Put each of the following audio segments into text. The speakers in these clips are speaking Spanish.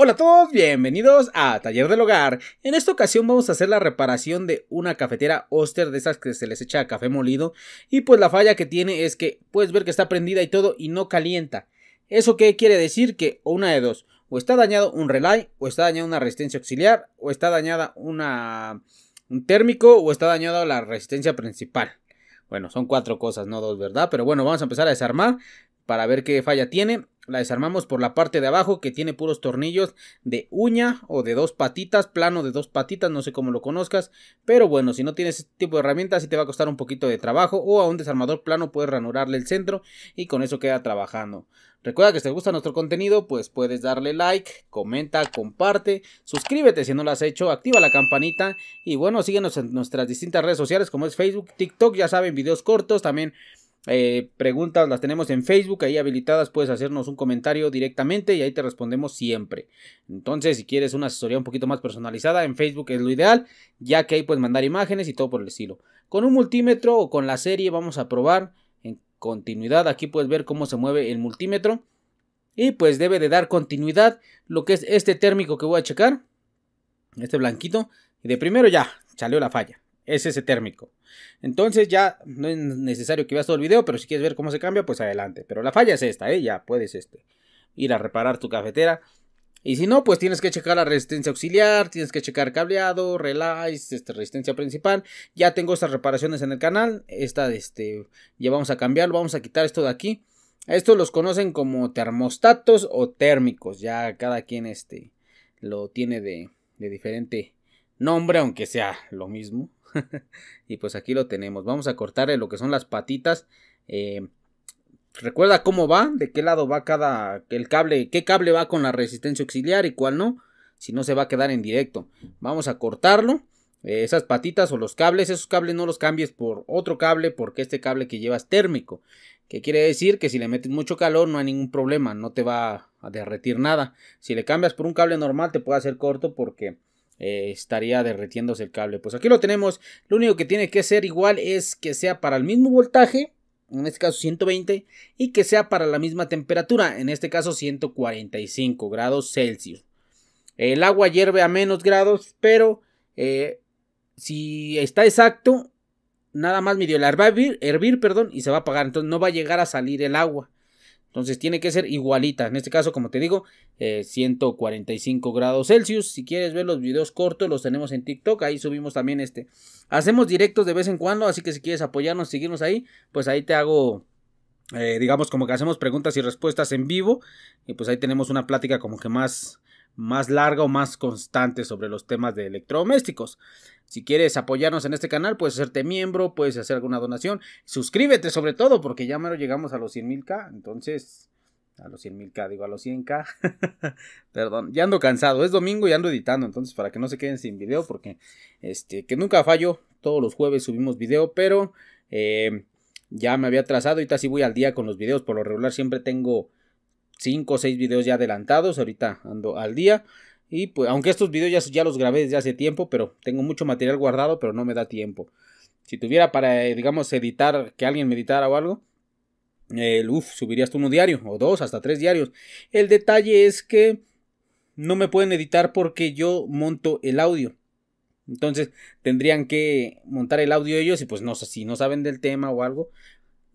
Hola a todos, bienvenidos a Taller del Hogar. En esta ocasión vamos a hacer la reparación de una cafetera Oster de esas que se les echa café molido y pues la falla que tiene es que puedes ver que está prendida y todo y no calienta. ¿Eso qué quiere decir? Que una de dos, o está dañado un relay, o está dañada una resistencia auxiliar, o está dañada una un térmico o está dañada la resistencia principal. Bueno, son cuatro cosas, no dos, ¿verdad? Pero bueno, vamos a empezar a desarmar para ver qué falla tiene. La desarmamos por la parte de abajo que tiene puros tornillos de uña o de dos patitas, plano de dos patitas, no sé cómo lo conozcas. Pero bueno, si no tienes este tipo de herramientas sí te va a costar un poquito de trabajo o a un desarmador plano puedes ranurarle el centro y con eso queda trabajando. Recuerda que si te gusta nuestro contenido, pues puedes darle like, comenta, comparte, suscríbete si no lo has hecho, activa la campanita y bueno, síguenos en nuestras distintas redes sociales como es Facebook, TikTok, ya saben, videos cortos, también eh, preguntas las tenemos en Facebook, ahí habilitadas, puedes hacernos un comentario directamente y ahí te respondemos siempre. Entonces, si quieres una asesoría un poquito más personalizada, en Facebook es lo ideal, ya que ahí puedes mandar imágenes y todo por el estilo. Con un multímetro o con la serie vamos a probar en continuidad, aquí puedes ver cómo se mueve el multímetro. Y pues debe de dar continuidad lo que es este térmico que voy a checar, este blanquito, y de primero ya, salió la falla es ese térmico. Entonces ya no es necesario que veas todo el video, pero si quieres ver cómo se cambia, pues adelante. Pero la falla es esta, ¿eh? ya puedes este, ir a reparar tu cafetera. Y si no, pues tienes que checar la resistencia auxiliar, tienes que checar cableado, relays, Esta resistencia principal. Ya tengo estas reparaciones en el canal. Esta, este, ya vamos a cambiarlo, vamos a quitar esto de aquí. Estos los conocen como termostatos o térmicos. Ya cada quien este, lo tiene de, de diferente nombre, aunque sea lo mismo. y pues aquí lo tenemos. Vamos a cortarle lo que son las patitas. Eh, recuerda cómo va, de qué lado va cada el cable, qué cable va con la resistencia auxiliar y cuál no. Si no se va a quedar en directo. Vamos a cortarlo. Eh, esas patitas o los cables, esos cables no los cambies por otro cable porque este cable que llevas térmico. Que quiere decir que si le metes mucho calor no hay ningún problema, no te va a derretir nada. Si le cambias por un cable normal te puede hacer corto porque eh, estaría derretiéndose el cable. Pues aquí lo tenemos. Lo único que tiene que ser igual es que sea para el mismo voltaje. En este caso 120. Y que sea para la misma temperatura. En este caso 145 grados Celsius. El agua hierve a menos grados. Pero eh, si está exacto. Nada más medio la a hervir perdón, y se va a apagar. Entonces no va a llegar a salir el agua. Entonces tiene que ser igualita. En este caso, como te digo, 145 eh, grados Celsius. Si quieres ver los videos cortos, los tenemos en TikTok. Ahí subimos también este. Hacemos directos de vez en cuando. Así que si quieres apoyarnos, seguirnos ahí, pues ahí te hago eh, digamos como que hacemos preguntas y respuestas en vivo y pues ahí tenemos una plática como que más más larga o más constante sobre los temas de electrodomésticos. Si quieres apoyarnos en este canal, puedes hacerte miembro, puedes hacer alguna donación. Suscríbete sobre todo, porque ya mero llegamos a los 100.000K. Entonces, a los 100.000K, digo a los 100K. Perdón, ya ando cansado. Es domingo y ando editando. Entonces, para que no se queden sin video, porque este, que nunca fallo. Todos los jueves subimos video, pero eh, ya me había trazado Ahorita sí voy al día con los videos. Por lo regular, siempre tengo 5 o 6 videos ya adelantados, ahorita ando al día. Y pues, aunque estos videos ya, ya los grabé desde hace tiempo, pero tengo mucho material guardado, pero no me da tiempo. Si tuviera para, eh, digamos, editar, que alguien me editara o algo, el uff, subiría hasta uno diario, o dos, hasta tres diarios. El detalle es que no me pueden editar porque yo monto el audio. Entonces tendrían que montar el audio ellos y pues no sé si no saben del tema o algo,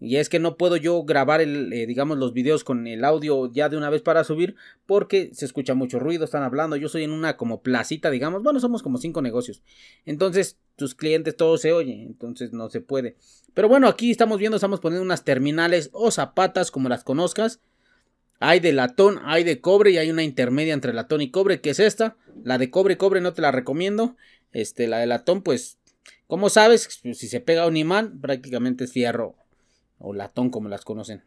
y es que no puedo yo grabar, el, eh, digamos, los videos con el audio ya de una vez para subir porque se escucha mucho ruido, están hablando. Yo soy en una como placita, digamos. Bueno, somos como cinco negocios. Entonces, tus clientes todo se oye, entonces no se puede. Pero bueno, aquí estamos viendo, estamos poniendo unas terminales o zapatas, como las conozcas. Hay de latón, hay de cobre y hay una intermedia entre latón y cobre, que es esta. La de cobre, cobre no te la recomiendo. Este, la de latón, pues, como sabes, pues, si se pega un imán, prácticamente es fierro o latón como las conocen.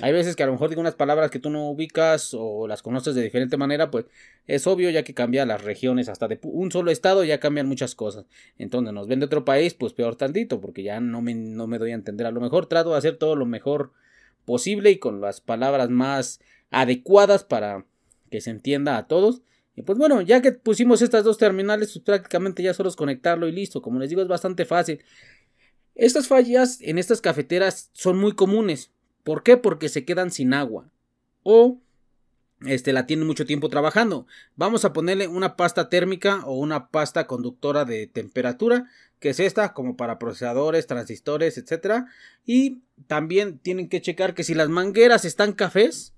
Hay veces que a lo mejor digo unas palabras que tú no ubicas o las conoces de diferente manera, pues es obvio ya que cambia las regiones, hasta de un solo estado ya cambian muchas cosas. Entonces nos ven de otro país, pues peor tantito, porque ya no me, no me doy a entender. A lo mejor trato de hacer todo lo mejor posible y con las palabras más adecuadas para que se entienda a todos. Y pues bueno, ya que pusimos estas dos terminales, pues, prácticamente ya solo es conectarlo y listo. Como les digo, es bastante fácil. Estas fallas en estas cafeteras son muy comunes. ¿Por qué? Porque se quedan sin agua. O este, la tienen mucho tiempo trabajando. Vamos a ponerle una pasta térmica o una pasta conductora de temperatura, que es esta, como para procesadores, transistores, etc. Y también tienen que checar que si las mangueras están cafés,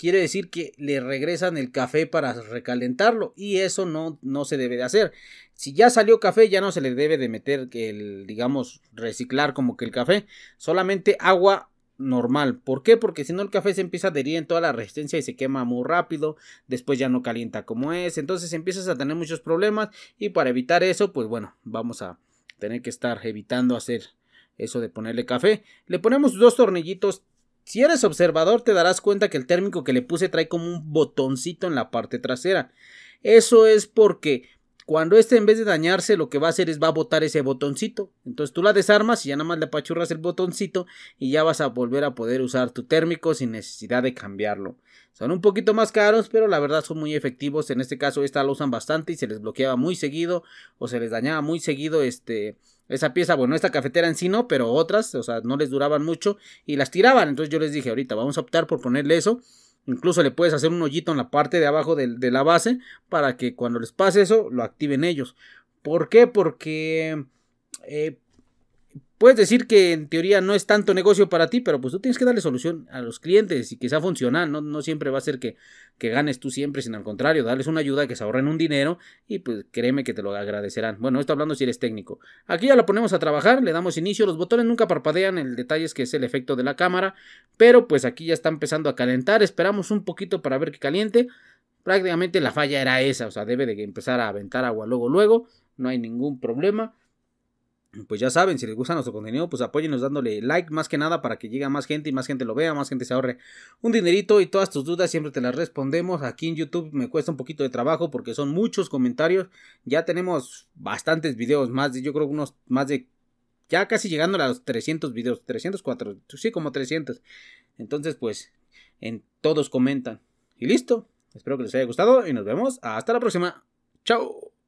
quiere decir que le regresan el café para recalentarlo y eso no, no se debe de hacer. Si ya salió café, ya no se le debe de meter el, digamos, reciclar como que el café, solamente agua normal. ¿Por qué? Porque si no el café se empieza a adherir en toda la resistencia y se quema muy rápido, después ya no calienta como es, entonces empiezas a tener muchos problemas y para evitar eso, pues bueno, vamos a tener que estar evitando hacer eso de ponerle café. Le ponemos dos tornillitos si eres observador te darás cuenta que el térmico que le puse trae como un botoncito en la parte trasera. Eso es porque cuando este en vez de dañarse lo que va a hacer es va a botar ese botoncito. Entonces tú la desarmas y ya nada más le apachurras el botoncito y ya vas a volver a poder usar tu térmico sin necesidad de cambiarlo. Son un poquito más caros, pero la verdad son muy efectivos. En este caso esta lo usan bastante y se les bloqueaba muy seguido o se les dañaba muy seguido este esa pieza, bueno, esta cafetera en sí no, pero otras, o sea, no les duraban mucho y las tiraban. Entonces yo les dije, ahorita vamos a optar por ponerle eso. Incluso le puedes hacer un hoyito en la parte de abajo de, la base para que cuando les pase eso lo activen ellos. ¿Por qué? Porque eh, puedes decir que en teoría no es tanto negocio para ti, pero pues tú tienes que darle solución a los clientes y quizá funciona. no, no siempre va a ser que, ganes tú siempre, sino al contrario, darles una ayuda que se ahorren un dinero y pues créeme que te lo agradecerán. Bueno, esto hablando si eres técnico. Aquí ya lo ponemos a trabajar, le damos inicio, los botones nunca parpadean, el detalle es que es el efecto de la cámara, pero pues aquí ya está empezando a calentar, esperamos un poquito para ver que caliente. Prácticamente la falla era esa, o sea, debe de empezar a aventar agua luego, luego, no hay ningún problema pues ya saben, si les gusta nuestro contenido, pues apóyennos dándole like más que nada para que llegue a más gente y más gente lo vea, más gente se ahorre un dinerito y todas tus dudas siempre te las respondemos. Aquí en YouTube me cuesta un poquito de trabajo porque son muchos comentarios. Ya tenemos bastantes videos, más de, yo creo unos más de, ya casi llegando a los 300 videos, 304, sí, como 300. Entonces, pues, en todos comentan. Y listo, espero que les haya gustado y nos vemos hasta la próxima. Chao.